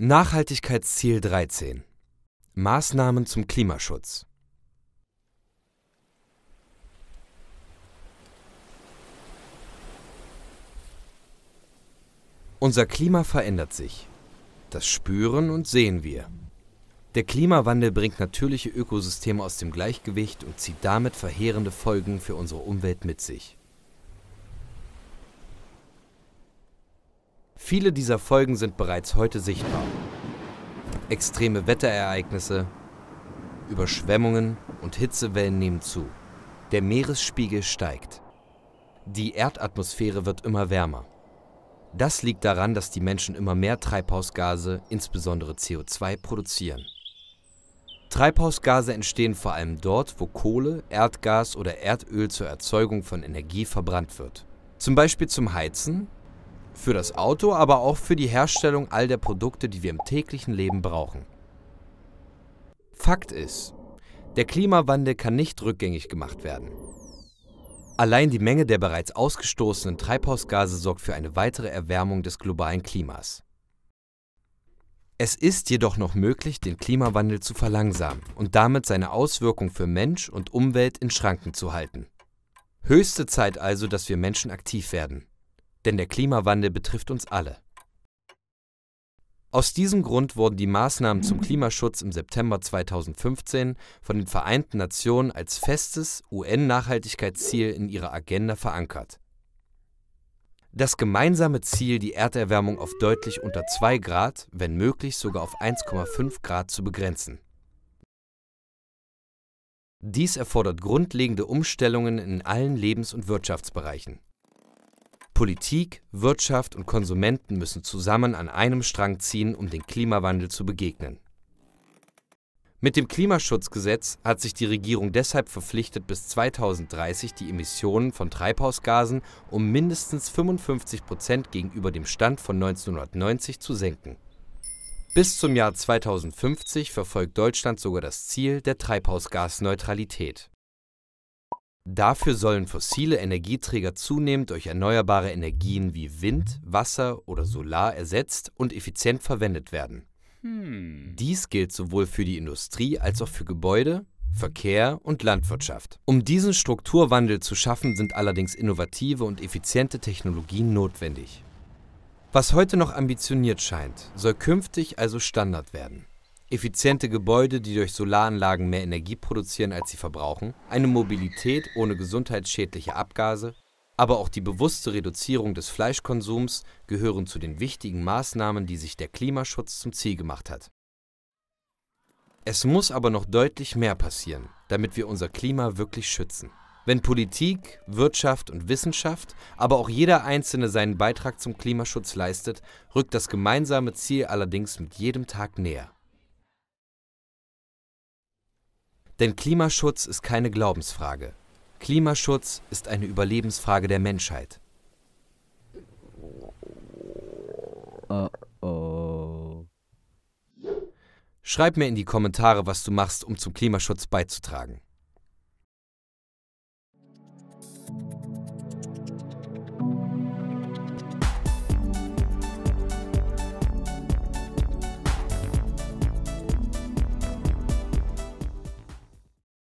Nachhaltigkeitsziel 13 Maßnahmen zum Klimaschutz Unser Klima verändert sich. Das spüren und sehen wir. Der Klimawandel bringt natürliche Ökosysteme aus dem Gleichgewicht und zieht damit verheerende Folgen für unsere Umwelt mit sich. Viele dieser Folgen sind bereits heute sichtbar. Extreme Wetterereignisse, Überschwemmungen und Hitzewellen nehmen zu. Der Meeresspiegel steigt. Die Erdatmosphäre wird immer wärmer. Das liegt daran, dass die Menschen immer mehr Treibhausgase, insbesondere CO2, produzieren. Treibhausgase entstehen vor allem dort, wo Kohle, Erdgas oder Erdöl zur Erzeugung von Energie verbrannt wird. Zum Beispiel zum Heizen, für das Auto, aber auch für die Herstellung all der Produkte, die wir im täglichen Leben brauchen. Fakt ist, der Klimawandel kann nicht rückgängig gemacht werden. Allein die Menge der bereits ausgestoßenen Treibhausgase sorgt für eine weitere Erwärmung des globalen Klimas. Es ist jedoch noch möglich, den Klimawandel zu verlangsamen und damit seine Auswirkungen für Mensch und Umwelt in Schranken zu halten. Höchste Zeit also, dass wir Menschen aktiv werden denn der Klimawandel betrifft uns alle. Aus diesem Grund wurden die Maßnahmen zum Klimaschutz im September 2015 von den Vereinten Nationen als festes UN-Nachhaltigkeitsziel in ihrer Agenda verankert. Das gemeinsame Ziel, die Erderwärmung auf deutlich unter 2 Grad, wenn möglich sogar auf 1,5 Grad zu begrenzen. Dies erfordert grundlegende Umstellungen in allen Lebens- und Wirtschaftsbereichen. Politik, Wirtschaft und Konsumenten müssen zusammen an einem Strang ziehen, um dem Klimawandel zu begegnen. Mit dem Klimaschutzgesetz hat sich die Regierung deshalb verpflichtet, bis 2030 die Emissionen von Treibhausgasen um mindestens 55 Prozent gegenüber dem Stand von 1990 zu senken. Bis zum Jahr 2050 verfolgt Deutschland sogar das Ziel der Treibhausgasneutralität. Dafür sollen fossile Energieträger zunehmend durch erneuerbare Energien wie Wind, Wasser oder Solar ersetzt und effizient verwendet werden. Hm. Dies gilt sowohl für die Industrie als auch für Gebäude, Verkehr und Landwirtschaft. Um diesen Strukturwandel zu schaffen, sind allerdings innovative und effiziente Technologien notwendig. Was heute noch ambitioniert scheint, soll künftig also Standard werden. Effiziente Gebäude, die durch Solaranlagen mehr Energie produzieren, als sie verbrauchen, eine Mobilität ohne gesundheitsschädliche Abgase, aber auch die bewusste Reduzierung des Fleischkonsums gehören zu den wichtigen Maßnahmen, die sich der Klimaschutz zum Ziel gemacht hat. Es muss aber noch deutlich mehr passieren, damit wir unser Klima wirklich schützen. Wenn Politik, Wirtschaft und Wissenschaft, aber auch jeder Einzelne seinen Beitrag zum Klimaschutz leistet, rückt das gemeinsame Ziel allerdings mit jedem Tag näher. Denn Klimaschutz ist keine Glaubensfrage. Klimaschutz ist eine Überlebensfrage der Menschheit. Uh -oh. Schreib mir in die Kommentare, was du machst, um zum Klimaschutz beizutragen.